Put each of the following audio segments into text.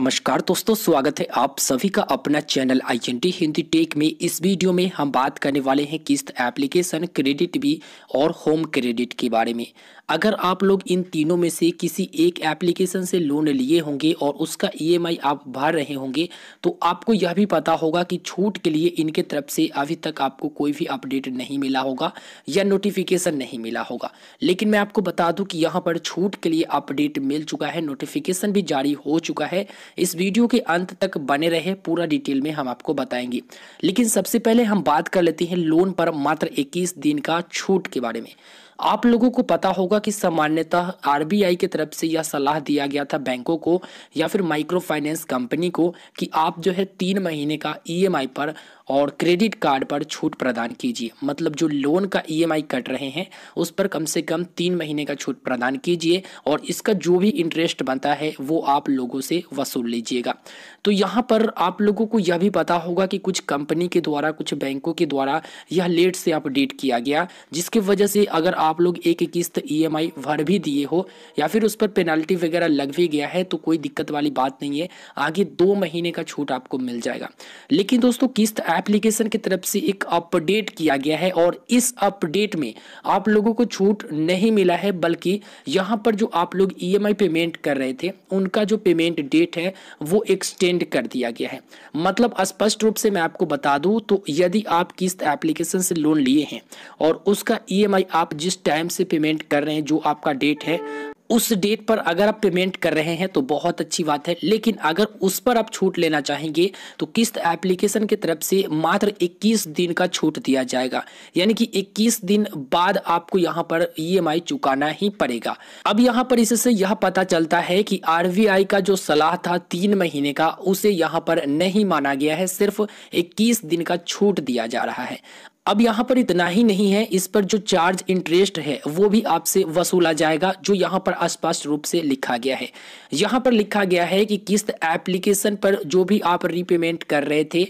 नमस्कार दोस्तों स्वागत है आप सभी का अपना चैनल टी हिंदी टेक में इस वीडियो में हम बात करने वाले हैं किस्त एप्लीकेशन क्रेडिट भी और होम क्रेडिट के बारे में अगर आप लोग इन तीनों में से किसी एक एप्लीकेशन से लोन लिए होंगे और उसका ईएमआई e आप भर रहे होंगे तो आपको यह भी पता होगा कि छूट के लिए इनके तरफ से अभी तक आपको कोई भी अपडेट नहीं मिला होगा या नोटिफिकेशन नहीं मिला होगा लेकिन मैं आपको बता दूँ कि यहाँ पर छूट के लिए अपडेट मिल चुका है नोटिफिकेशन भी जारी हो चुका है इस वीडियो के अंत तक बने रहे पूरा डिटेल में हम आपको बताएंगे लेकिन सबसे पहले हम बात कर लेते हैं लोन पर मात्र 21 दिन का छूट के बारे में आप लोगों को पता होगा कि सामान्यतः आर की तरफ से यह सलाह दिया गया था बैंकों को या फिर माइक्रो फाइनेंस कंपनी को कि आप जो है तीन महीने का ई पर और क्रेडिट कार्ड पर छूट प्रदान कीजिए मतलब जो लोन का ईएमआई कट रहे हैं उस पर कम से कम तीन महीने का छूट प्रदान कीजिए और इसका जो भी इंटरेस्ट बनता है वो आप लोगों से वसूल लीजिएगा तो यहाँ पर आप लोगों को यह भी पता होगा कि कुछ कंपनी के द्वारा कुछ बैंकों के द्वारा यह लेट से अपडेट किया गया जिसकी वजह से अगर आप आप लोग एक किस्त ईएमआई e भर भी दिए हो या फिर उस पर पेनल्टी वगैरह लग भी गया है तो कोई दिक्कत वाली बात नहीं है आगे दो महीने का छूट आपको मिल जाएगा लेकिन दोस्तों किस्त एप्लीकेशन की तरफ से एक अपडेट किया गया है और इस अपडेट में आप लोगों को छूट नहीं मिला है बल्कि यहाँ पर जो आप लोग ई e पेमेंट कर रहे थे उनका जो पेमेंट डेट है वो एक्सटेंड कर दिया गया है मतलब स्पष्ट रूप से मैं आपको बता दूँ तो यदि आप किस्त एप्लीकेशन से लोन लिए हैं और उसका ई e आप जिस टाइम से पेमेंट कर रहे हैं जो आपका डेट है उस डेट पर अगर आप पेमेंट कर रहे हैं तो बहुत अच्छी बात है लेकिन अगर उस पर आप छूट लेना चाहेंगे तो किस्त एप्लीकेशन की तरफ से मात्र 21 दिन का छूट दिया जाएगा यानी कि 21 दिन बाद आपको यहां पर ईएमआई e चुकाना ही पड़ेगा अब यहां पर इससे यह पता चलता है कि आरबीआई का जो सलाह था तीन महीने का उसे यहाँ पर नहीं माना गया है सिर्फ इक्कीस दिन का छूट दिया जा रहा है अब यहाँ पर इतना ही नहीं है इस पर जो चार्ज इंटरेस्ट है वो भी आपसे वसूला जाएगा जो यहाँ पर स्पष्ट रूप से लिखा गया है यहाँ पर लिखा गया है कि किस्त एप्लीकेशन पर जो भी आप रीपेमेंट कर रहे थे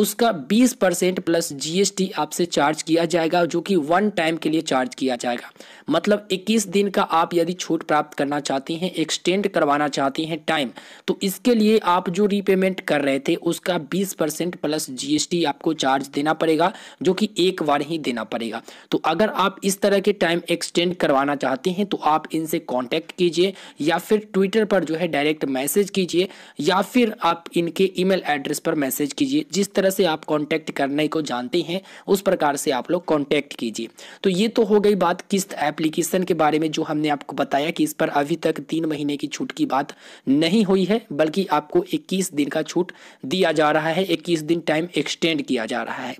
उसका 20 परसेंट प्लस जीएसटी आपसे चार्ज किया जाएगा जो कि वन टाइम के लिए चार्ज किया जाएगा मतलब 21 दिन का आप यदि छूट प्राप्त करना चाहते हैं एक्सटेंड करवाना चाहती हैं टाइम तो इसके लिए आप जो रीपेमेंट कर रहे थे उसका 20 परसेंट प्लस जीएसटी आपको चार्ज देना पड़ेगा जो कि एक बार ही देना पड़ेगा तो अगर आप इस तरह के टाइम एक्सटेंड करवाना चाहते हैं तो आप इनसे कॉन्टैक्ट कीजिए या फिर ट्विटर पर जो है डायरेक्ट मैसेज कीजिए या फिर आप इनके ईमेल एड्रेस पर मैसेज कीजिए जिस तरह तरह से आप कॉन्टैक्ट करने को जानते हैं उस प्रकार से आप लोग कॉन्टैक्ट कीजिए तो ये तो हो गई बात किस्त एप्लीकेशन के बारे में जो हमने आपको बताया कि इस पर अभी तक तीन महीने की छूट की बात नहीं हुई है बल्कि आपको इक्कीस दिन का छूट दिया जा रहा है इक्कीस दिन टाइम एक्सटेंड किया जा रहा है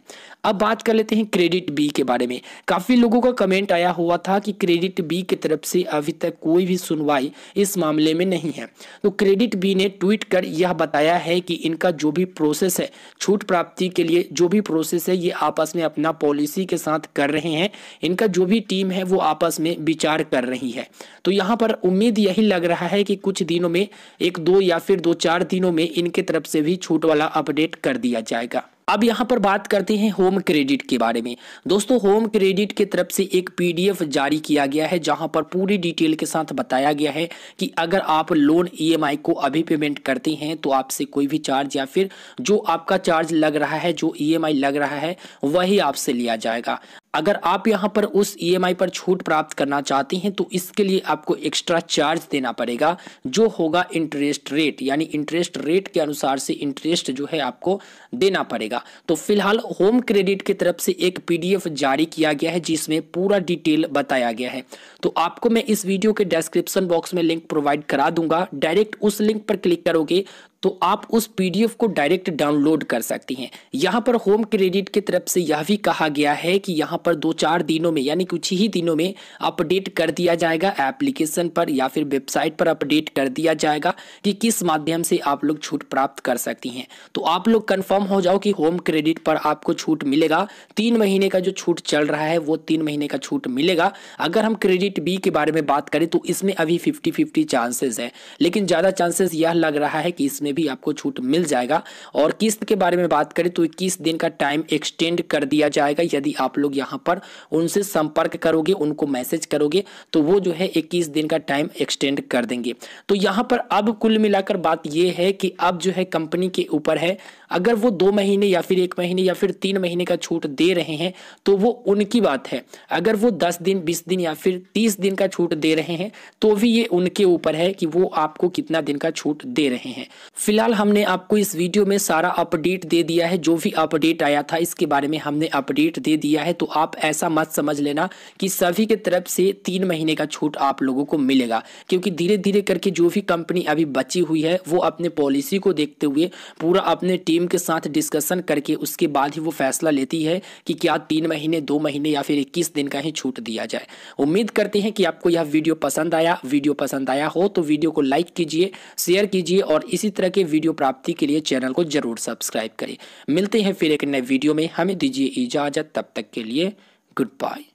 अब बात कर लेते हैं क्रेडिट बी के बारे में काफ़ी लोगों का कमेंट आया हुआ था कि क्रेडिट बी की तरफ से अभी तक कोई भी सुनवाई इस मामले में नहीं है तो क्रेडिट बी ने ट्वीट कर यह बताया है कि इनका जो भी प्रोसेस है छूट प्राप्ति के लिए जो भी प्रोसेस है ये आपस में अपना पॉलिसी के साथ कर रहे हैं इनका जो भी टीम है वो आपस में विचार कर रही है तो यहाँ पर उम्मीद यही लग रहा है कि कुछ दिनों में एक दो या फिर दो चार दिनों में इनके तरफ से भी छूट वाला अपडेट कर दिया जाएगा अब यहाँ पर बात करते हैं होम क्रेडिट के बारे में दोस्तों होम क्रेडिट की तरफ से एक पीडीएफ जारी किया गया है जहाँ पर पूरी डिटेल के साथ बताया गया है कि अगर आप लोन ईएमआई को अभी पेमेंट करते हैं तो आपसे कोई भी चार्ज या फिर जो आपका चार्ज लग रहा है जो ईएमआई लग रहा है वही आपसे लिया जाएगा अगर आप यहां पर उस ई e पर छूट प्राप्त करना चाहते हैं तो इसके लिए आपको एक्स्ट्रा चार्ज देना पड़ेगा जो होगा इंटरेस्ट रेट यानी इंटरेस्ट रेट के अनुसार से इंटरेस्ट जो है आपको देना पड़ेगा तो फिलहाल होम क्रेडिट की तरफ से एक पीडीएफ जारी किया गया है जिसमें पूरा डिटेल बताया गया है तो आपको मैं इस वीडियो के डिस्क्रिप्शन बॉक्स में लिंक प्रोवाइड करा दूंगा डायरेक्ट उस लिंक पर क्लिक करोगे तो आप उस पीडीएफ को डायरेक्ट डाउनलोड कर सकती हैं यहाँ पर होम क्रेडिट की तरफ से यह भी कहा गया है कि यहाँ पर दो चार दिनों में यानी कुछ ही दिनों में अपडेट कर दिया जाएगा एप्लीकेशन पर या फिर वेबसाइट पर अपडेट कर दिया जाएगा कि किस माध्यम से आप लोग छूट प्राप्त कर सकती हैं तो आप लोग कन्फर्म हो जाओ कि होम क्रेडिट पर आपको छूट मिलेगा तीन महीने का जो छूट चल रहा है वो तीन महीने का छूट मिलेगा अगर हम क्रेडिट बी के बारे में बात करें तो इसमें अभी फिफ्टी फिफ्टी चांसेस है लेकिन ज़्यादा चांसेस यह लग रहा है कि इसमें में भी आपको छूट मिल जाएगा और किस्त के बारे में बात करें तो इक्कीस दिन का टाइम एक्सटेंड कर दिया जाएगा यदि आप लोग यहाँ पर उनसे संपर्क करोगे उनको मैसेज करोगे तो वो जो है इक्कीस दिन का टाइम एक्सटेंड कर देंगे तो यहाँ पर अब कुल मिलाकर बात यह है कि अब जो है कंपनी के ऊपर है अगर वो दो महीने या फिर एक महीने या फिर तीन महीने का छूट दे रहे हैं तो वो उनकी बात है अगर वो दस दिन बीस दिन या फिर तीस दिन का छूट दे रहे हैं तो भी ये उनके ऊपर है कि वो आपको कितना दिन का छूट दे रहे हैं फिलहाल हमने आपको इस वीडियो में सारा अपडेट दे दिया है जो भी अपडेट आया था इसके बारे में हमने अपडेट दे दिया है तो आप ऐसा मत समझ लेना कि सभी के तरफ से तीन महीने का छूट आप लोगों को मिलेगा क्योंकि धीरे धीरे करके जो भी कंपनी अभी बची हुई है वो अपने पॉलिसी को देखते हुए पूरा अपने टीम के साथ डिस्कशन करके उसके बाद ही वो फैसला लेती है कि क्या तीन महीने दो महीने या फिर इक्कीस दिन का ही छूट दिया जाए उम्मीद करते हैं कि आपको यह वीडियो पसंद आया वीडियो पसंद आया हो तो वीडियो को लाइक कीजिए शेयर कीजिए और इसी तरह के वीडियो प्राप्ति के लिए चैनल को जरूर सब्सक्राइब करें मिलते हैं फिर एक नए वीडियो में हमें दीजिए इजाज़त तब तक के लिए गुड बाय